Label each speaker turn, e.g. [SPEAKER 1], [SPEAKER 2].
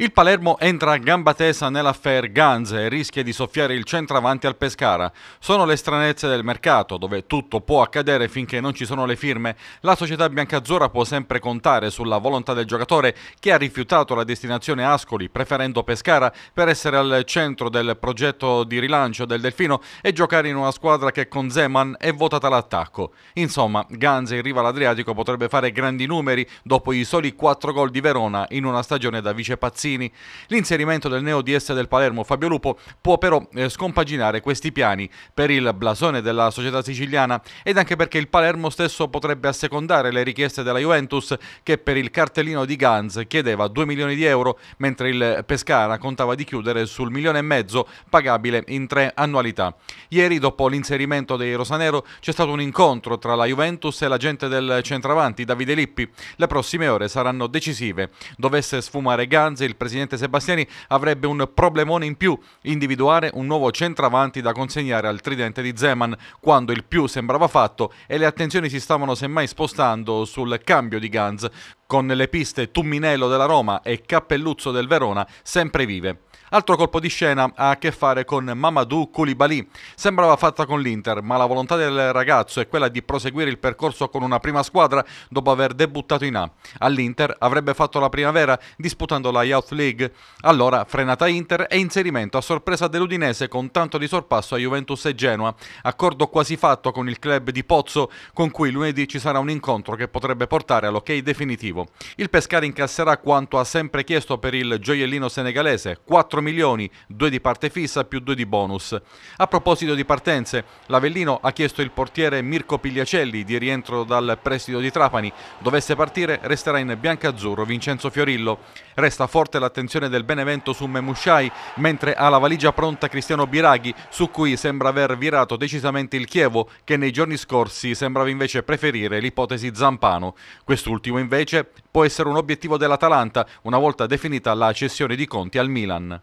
[SPEAKER 1] Il Palermo entra a gamba tesa nell'affair Ganze e rischia di soffiare il centravanti al Pescara. Sono le stranezze del mercato, dove tutto può accadere finché non ci sono le firme. La società biancazzurra può sempre contare sulla volontà del giocatore che ha rifiutato la destinazione Ascoli, preferendo Pescara per essere al centro del progetto di rilancio del Delfino e giocare in una squadra che con Zeman è votata l'attacco. Insomma, Ganze in riva all'Adriatico potrebbe fare grandi numeri dopo i soli 4 gol di Verona in una stagione da vice pazzia Mancini. L'inserimento del neo DS del Palermo Fabio Lupo può però eh, scompaginare questi piani per il blasone della società siciliana ed anche perché il Palermo stesso potrebbe assecondare le richieste della Juventus che per il cartellino di Gans chiedeva 2 milioni di euro mentre il Pescara contava di chiudere sul milione e mezzo pagabile in tre annualità. Ieri dopo l'inserimento dei Rosanero c'è stato un incontro tra la Juventus e l'agente del centravanti Davide Lippi. Le prossime ore saranno decisive. Dovesse sfumare Gans il presidente Sebastiani avrebbe un problemone in più, individuare un nuovo centravanti da consegnare al tridente di Zeman quando il più sembrava fatto e le attenzioni si stavano semmai spostando sul cambio di Gans, con le piste Tumminello della Roma e Cappelluzzo del Verona sempre vive. Altro colpo di scena ha a che fare con Mamadou Koulibaly. Sembrava fatta con l'Inter, ma la volontà del ragazzo è quella di proseguire il percorso con una prima squadra dopo aver debuttato in A. All'Inter avrebbe fatto la primavera disputando la Youth League. Allora frenata Inter e inserimento a sorpresa dell'Udinese con tanto di sorpasso a Juventus e Genoa. Accordo quasi fatto con il club di Pozzo con cui lunedì ci sarà un incontro che potrebbe portare all'ok definitivo. Il Pescara incasserà quanto ha sempre chiesto per il gioiellino senegalese, 4 4 milioni, 2 di parte fissa più 2 di bonus. A proposito di partenze, l'Avellino ha chiesto il portiere Mirko Pigliacelli di rientro dal prestito di Trapani. Dovesse partire resterà in biancazzurro Vincenzo Fiorillo. Resta forte l'attenzione del Benevento su Memusciai, mentre ha la valigia pronta Cristiano Biraghi, su cui sembra aver virato decisamente il Chievo, che nei giorni scorsi sembrava invece preferire l'ipotesi Zampano. Quest'ultimo invece può essere un obiettivo dell'Atalanta, una volta definita la cessione di Conti al Milan.